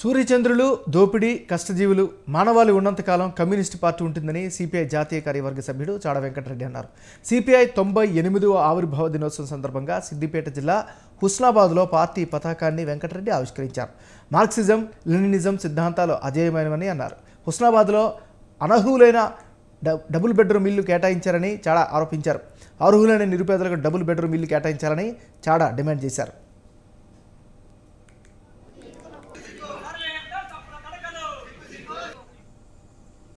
సూర్యచంద్రులు దోపిడీ కష్టజీవులు మానవాళి ఉన్నంతకాలం కమ్యూనిస్ట్ పార్టీ ఉంటుందని సిపిఐ జాతీయ కార్యవర్గ సభ్యుడు చాడ వెంకటరెడ్డి అన్నారు సిపిఐ తొంభై ఎనిమిదవ ఆవిర్భావ దినోత్సవం సందర్భంగా సిద్దిపేట జిల్లా హుస్నాబాద్లో పార్టీ పతాకాన్ని వెంకటరెడ్డి ఆవిష్కరించారు మార్క్సిజం లెనినిజం సిద్ధాంతాలు అజేయమైనవని అన్నారు హుస్నాబాద్లో అనర్హులైన డబుల్ బెడ్రూమ్ ఇల్లు కేటాయించారని చాడ ఆరోపించారు అర్హులైన నిరుపేదలకు డబుల్ బెడ్రూమ్ ఇల్లు కేటాయించాలని చాడ డిమాండ్ చేశారు